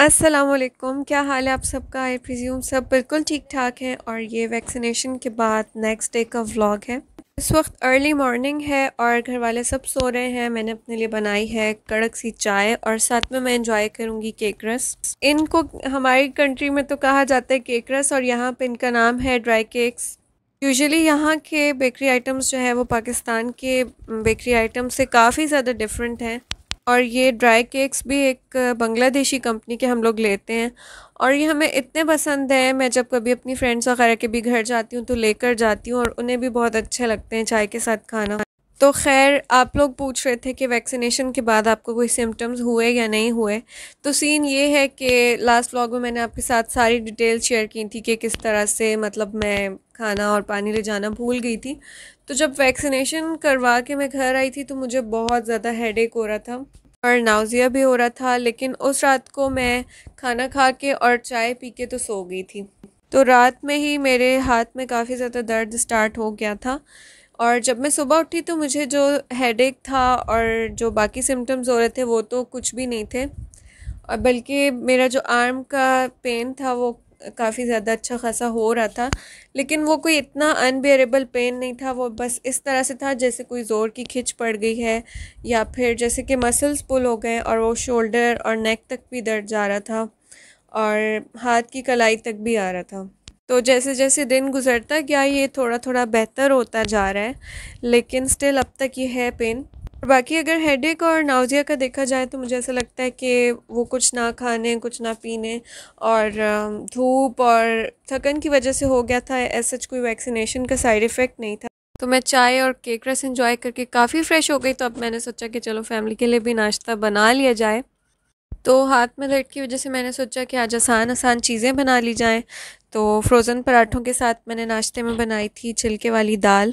असलकुम क्या हाल है आप सबका आई प्रज्यूम सब बिल्कुल ठीक ठाक हैं और ये वैक्सीनेशन के बाद नेक्स्ट डे का व्लॉग है इस वक्त अर्ली मॉर्निंग है और घर वाले सब सो रहे हैं मैंने अपने लिए बनाई है कड़क सी चाय और साथ में मैं इंजॉय करूँगी केक रस इनको हमारी कंट्री में तो कहा जाता है केक रस और यहाँ पर इनका नाम है ड्राई केक्स यूजली यहाँ के बेकरी आइटम्स जो है वो पाकिस्तान के बेकरी आइटम्स से काफ़ी ज़्यादा डिफरेंट हैं और ये ड्राई केक्स भी एक बांग्लादेशी कंपनी के हम लोग लेते हैं और ये हमें इतने पसंद है मैं जब कभी अपनी फ्रेंड्स वगैरह के भी घर जाती हूँ तो लेकर जाती हूँ और उन्हें भी बहुत अच्छे लगते हैं चाय के साथ खाना तो खैर आप लोग पूछ रहे थे कि वैक्सीनेशन के बाद आपको कोई सिम्टम्स हुए या नहीं हुए तो सीन ये है कि लास्ट व्लॉग में मैंने आपके साथ सारी डिटेल शेयर की थी कि किस तरह से मतलब मैं खाना और पानी ले जाना भूल गई थी तो जब वैक्सीनेशन करवा के मैं घर आई थी तो मुझे बहुत ज़्यादा हेड हो रहा था और नाउजिया भी हो रहा था लेकिन उस रात को मैं खाना खा के और चाय पी के तो सो गई थी तो रात में ही मेरे हाथ में काफ़ी ज़्यादा दर्द स्टार्ट हो गया था और जब मैं सुबह उठी तो मुझे जो हेडेक था और जो बाकी सिम्टम्स हो रहे थे वो तो कुछ भी नहीं थे और बल्कि मेरा जो आर्म का पेन था वो काफ़ी ज़्यादा अच्छा खासा हो रहा था लेकिन वो कोई इतना अनबियरेबल पेन नहीं था वो बस इस तरह से था जैसे कोई ज़ोर की खिंच पड़ गई है या फिर जैसे कि मसल्स पुल हो गए और वो शोल्डर और नेक तक भी दर्द जा रहा था और हाथ की कलाई तक भी आ रहा था तो जैसे जैसे दिन गुजरता गया ये थोड़ा थोड़ा बेहतर होता जा रहा है लेकिन स्टिल अब तक ये है पेन बाकी अगर हेडेक और नाउजिया का देखा जाए तो मुझे ऐसा लगता है कि वो कुछ ना खाने कुछ ना पीने और धूप और थकन की वजह से हो गया था ऐसा कोई वैक्सीनेशन का साइड इफ़ेक्ट नहीं था तो मैं चाय और केक रस इन्जॉय करके काफ़ी फ्रेश हो गई तो अब मैंने सोचा कि चलो फैमिली के लिए भी नाश्ता बना लिया जाए तो हाथ में दर्द की वजह से मैंने सोचा कि आज आसान आसान चीज़ें बना ली जाएं तो फ्रोज़न पराठों के साथ मैंने नाश्ते में बनाई थी छिलके वाली दाल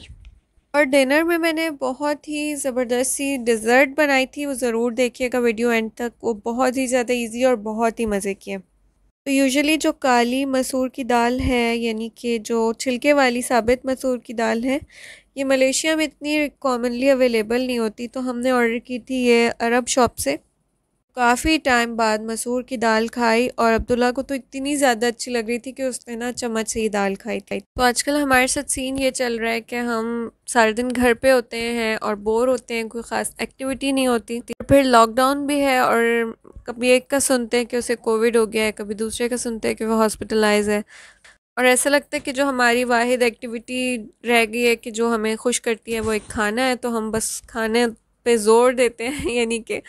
और डिनर में मैंने बहुत ही ज़बरदस्त सी डिज़र्ट बनाई थी वो ज़रूर देखिएगा वीडियो एंड तक वो बहुत ही ज़्यादा ईजी और बहुत ही मज़े की है तो यूजुअली जो काली मसूर की दाल है यानी कि जो छिलके वाली साबित मसूर की दाल है ये मलेशिया में इतनी कॉमनली अवेलेबल नहीं होती तो हमने ऑर्डर की थी ये अरब शॉप से काफ़ी टाइम बाद मसूर की दाल खाई और अब्दुल्ला को तो इतनी ज़्यादा अच्छी लग रही थी कि उसने ना चम्मच से ही दाल खाई थी तो आजकल हमारे साथ सीन ये चल रहा है कि हम सारे दिन घर पे होते हैं और बोर होते हैं कोई ख़ास एक्टिविटी नहीं होती थी तो फिर लॉकडाउन भी है और कभी एक का सुनते हैं कि उसे कोविड हो गया है कभी दूसरे का सुनते हैं कि वो हॉस्पिटलाइज है और ऐसा लगता है कि जो हमारी वाद एक्टिविटी रह गई है कि जो हमें खुश करती है वो एक खाना है तो हम बस खाने पे जोर देते हैं यानी कि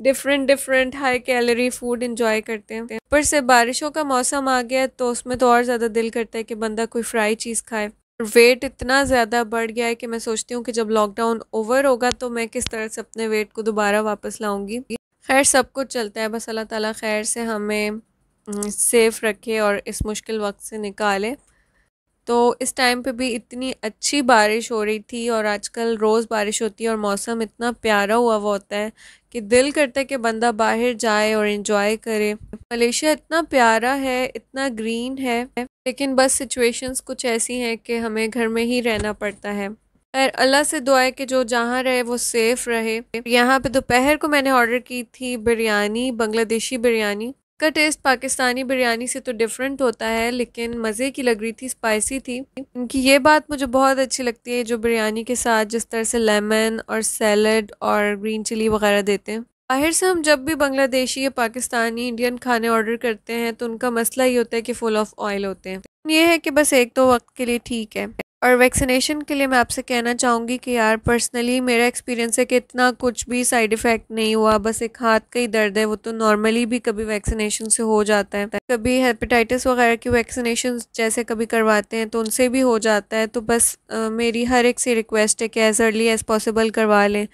different different high calorie food enjoy करते हैं पर से बारिशों का मौसम आ गया तो उसमें तो और ज़्यादा दिल करता है कि बंदा कोई फ्राई चीज़ खाए वेट इतना ज़्यादा बढ़ गया है कि मैं सोचती हूँ कि जब लॉकडाउन ओवर होगा तो मैं किस तरह से अपने वेट को दोबारा वापस लाऊंगी खैर सब कुछ चलता है बस अल्लाह ताला खैर से हमें सेफ़ हम्म, रखे और इस मुश्किल वक्त से निकाले तो इस टाइम पे भी इतनी अच्छी बारिश हो रही थी और आजकल रोज़ बारिश होती है और मौसम इतना प्यारा हुआ हुआ होता है कि दिल करता है कि बंदा बाहर जाए और इन्जॉय करे मलेशिया इतना प्यारा है इतना ग्रीन है लेकिन बस सिचुएशंस कुछ ऐसी हैं कि हमें घर में ही रहना पड़ता है पर अल्लाह से दुआ है कि जो जहाँ रहे वो सेफ़ रहे यहाँ पे दोपहर को मैंने ऑर्डर की थी बिरयानी बांग्लादेशी बिरयानी इसका टेस्ट पाकिस्तानी बिरयानी से तो डिफरेंट होता है लेकिन मज़े की लग रही थी स्पाइसी थी इनकी ये बात मुझे बहुत अच्छी लगती है जो बिरयानी के साथ जिस तरह से लेमन और सैलड और ग्रीन चिली वगैरह देते हैं बाहर से हम जब भी बांग्लादेशी या पाकिस्तानी इंडियन खाने ऑर्डर करते हैं तो उनका मसला ये होता है कि फुल ऑफ ऑयल होते हैं ये है कि बस एक दो तो वक्त के लिए ठीक है और वैक्सीनेशन के लिए मैं आपसे कहना चाहूँगी कि यार पर्सनली मेरा एक्सपीरियंस है कि इतना कुछ भी साइड इफ़ेक्ट नहीं हुआ बस एक हाथ का ही दर्द है वो तो नॉर्मली भी कभी वैक्सीनेशन से हो जाता है कभी हेपेटाइटिस वगैरह की वैक्सीनेशन जैसे कभी करवाते हैं तो उनसे भी हो जाता है तो बस आ, मेरी हर एक से रिक्वेस्ट है कि एज़ अर्ली एज़ पॉसिबल करवा लें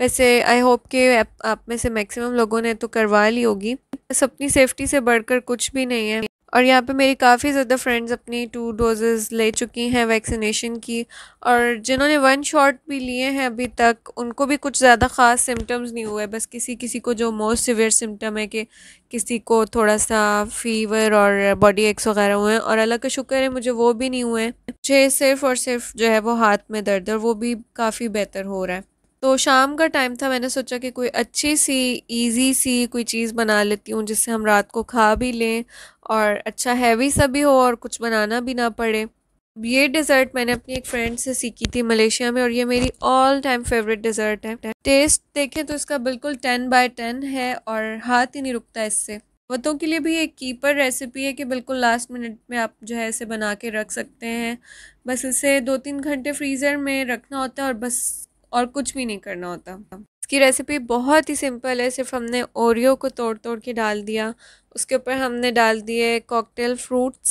वैसे आई होप कि आप में से मैक्सिमम लोगों ने तो करवा ली होगी बस अपनी सेफ्टी से बढ़कर कुछ भी नहीं है और यहाँ पे मेरी काफ़ी ज़्यादा फ्रेंड्स अपनी टू डोजेस ले चुकी हैं वैक्सीनेशन की और जिन्होंने वन शॉट भी लिए हैं अभी तक उनको भी कुछ ज़्यादा ख़ास सिम्टम्स नहीं हुए बस किसी किसी को जो मोस्ट सिवियर सिम्टम है कि किसी को थोड़ा सा फीवर और बॉडी एक्स वगैरह हुए हैं और अल्लाह का शुक्र है मुझे वो भी नहीं हुए मुझे सिर्फ़ और सिर्फ जो है वो हाथ में दर्द और वो भी काफ़ी बेहतर हो रहा है तो शाम का टाइम था मैंने सोचा कि कोई अच्छी सी इजी सी कोई चीज़ बना लेती हूँ जिससे हम रात को खा भी लें और अच्छा हैवी सा भी हो और कुछ बनाना भी ना पड़े ये डिज़र्ट मैंने अपनी एक फ्रेंड से सीखी थी मलेशिया में और ये मेरी ऑल टाइम फेवरेट डिज़र्ट है टेस्ट देखें तो इसका बिल्कुल टेन बाय टेन है और हाथ ही नहीं रुकता इससे वतों के लिए भी एक कीपर रेसिपी है कि बिल्कुल लास्ट मिनट में आप जो है इसे बना के रख सकते हैं बस इसे दो तीन घंटे फ्रीज़र में रखना होता है और बस और कुछ भी नहीं करना होता इसकी रेसिपी बहुत ही सिंपल है सिर्फ हमने ओरियो को तोड़ तोड़ के डाल दिया उसके ऊपर हमने डाल दिए कॉकटेल फ्रूट्स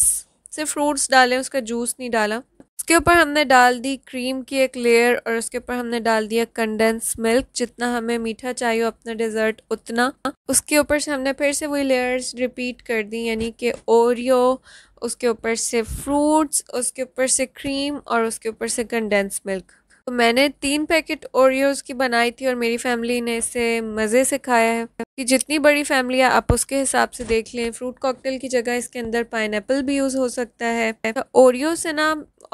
सिर्फ फ्रूट्स डाले उसका जूस नहीं डाला उसके ऊपर हमने डाल दी क्रीम की एक लेयर और उसके ऊपर हमने डाल दिया कंडेंस मिल्क जितना हमें मीठा चाहिए अपना डिजर्ट उतना उसके ऊपर से हमने फिर से वही लेयर्स रिपीट कर दी यानी कि ओरियो उसके ऊपर से फ्रूट्स उसके ऊपर से क्रीम और उसके ऊपर से कंडेंस मिल्क तो मैंने तीन पैकेट ओरियोज की बनाई थी और मेरी फैमिली ने इसे मज़े से खाया है कि जितनी बड़ी फैमिली है आप उसके हिसाब से देख लें फ्रूट कॉकटेल की जगह इसके अंदर पाइन भी यूज़ हो सकता है तो ओरियो से ना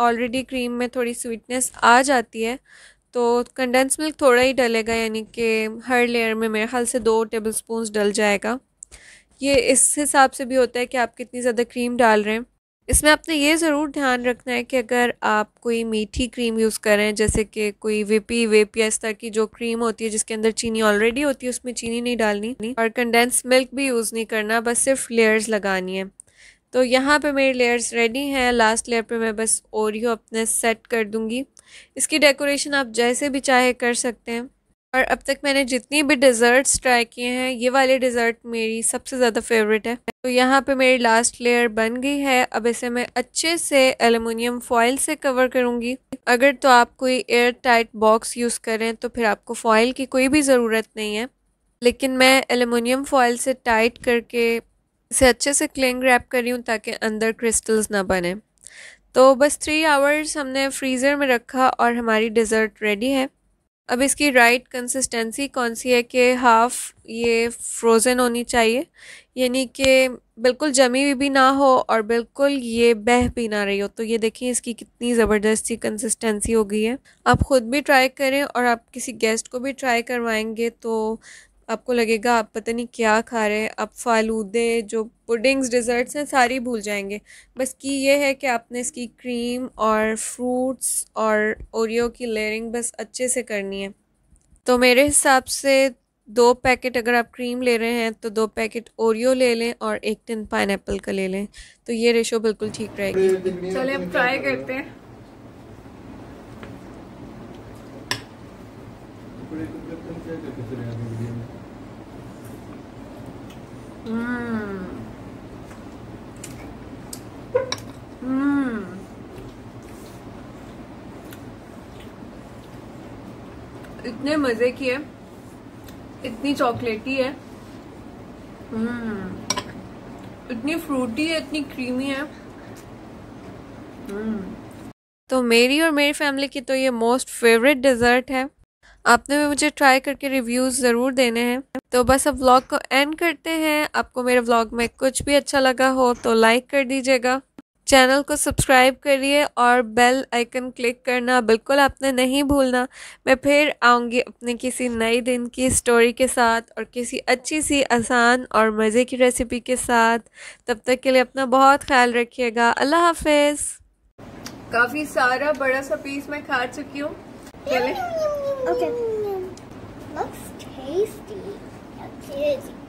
ऑलरेडी क्रीम में थोड़ी स्वीटनेस आ जाती है तो कंडेंस मिल्क थोड़ा ही डलेगा यानी कि हर लेयर में मेरे ख्याल से दो टेबल स्पून डल जाएगा ये इस हिसाब से भी होता है कि आप कितनी ज़्यादा क्रीम डाल रहे हैं इसमें आपने ये ज़रूर ध्यान रखना है कि अगर आप कोई मीठी क्रीम यूज़ करें जैसे कि कोई विपी वेप या इस तरह की जो क्रीम होती है जिसके अंदर चीनी ऑलरेडी होती है उसमें चीनी नहीं डालनी और कंडेंस मिल्क भी यूज़ नहीं करना बस सिर्फ लेयर्स लगानी है तो यहाँ पे मेरी लेयर्स रेडी हैं लास्ट लेयर पे मैं बस ओरियो अपने सेट कर दूँगी इसकी डेकोरेशन आप जैसे भी चाहे कर सकते हैं और अब तक मैंने जितनी भी डिज़र्ट्स ट्राई किए हैं ये वाले डिज़र्ट मेरी सबसे ज़्यादा फेवरेट है तो यहाँ पे मेरी लास्ट लेयर बन गई है अब इसे मैं अच्छे से एलुमिनियम फॉइल से कवर करूँगी अगर तो आप कोई एयर टाइट बॉक्स यूज़ करें तो फिर आपको फॉइल की कोई भी ज़रूरत नहीं है लेकिन मैं एलुमिनियम फॉइल से टाइट करके इसे अच्छे से क्लिंग रैप कर रही हूँ ताकि अंदर क्रिस्टल्स ना बने तो बस थ्री आवर्स हमने फ्रीज़र में रखा और हमारी डिज़र्ट रेडी है अब इसकी राइट कंसिस्टेंसी कौन सी है कि हाफ़ ये फ्रोज़न होनी चाहिए यानी कि बिल्कुल जमी हुई भी ना हो और बिल्कुल ये बह भी ना रही हो तो ये देखिए इसकी कितनी ज़बरदस्त सी कंसिस्टेंसी हो गई है आप ख़ुद भी ट्राई करें और आप किसी गेस्ट को भी ट्राई करवाएंगे तो आपको लगेगा आप पता नहीं क्या खा रहे हैं आप फालूदे जो पुडिंग्स डिज़र्ट्स हैं सारी भूल जाएंगे बस की ये है कि आपने इसकी क्रीम और फ्रूट्स और ओरियो की लेयरिंग बस अच्छे से करनी है तो मेरे हिसाब से दो पैकेट अगर आप क्रीम ले रहे हैं तो दो पैकेट ओरियो ले लें और एक टिन पाइन एप्पल का ले लें तो ये रेशो बिल्कुल ठीक रहेगी चले आप ट्राई करते हैं Hmm. इतने मजे की है इतनी चॉकलेटी है hmm. इतनी फ्रूटी है इतनी क्रीमी है hmm. तो मेरी और मेरी फैमिली की तो ये मोस्ट फेवरेट डिज़र्ट है आपने भी मुझे ट्राई करके रिव्यूज़ ज़रूर देने हैं तो बस अब व्लॉग को एंड करते हैं आपको मेरे व्लॉग में कुछ भी अच्छा लगा हो तो लाइक कर दीजिएगा चैनल को सब्सक्राइब करिए और बेल आइकन क्लिक करना बिल्कुल आपने नहीं भूलना मैं फिर आऊँगी अपने किसी नए दिन की स्टोरी के साथ और किसी अच्छी सी आसान और मज़े की रेसिपी के साथ तब तक के लिए अपना बहुत ख्याल रखिएगा अल्लाह हाफिज़ काफ़ी सारा बड़ा सा पीस मैं खा चुकी हूँ Really? Okay. Mmm. Looks tasty. Looks tasty.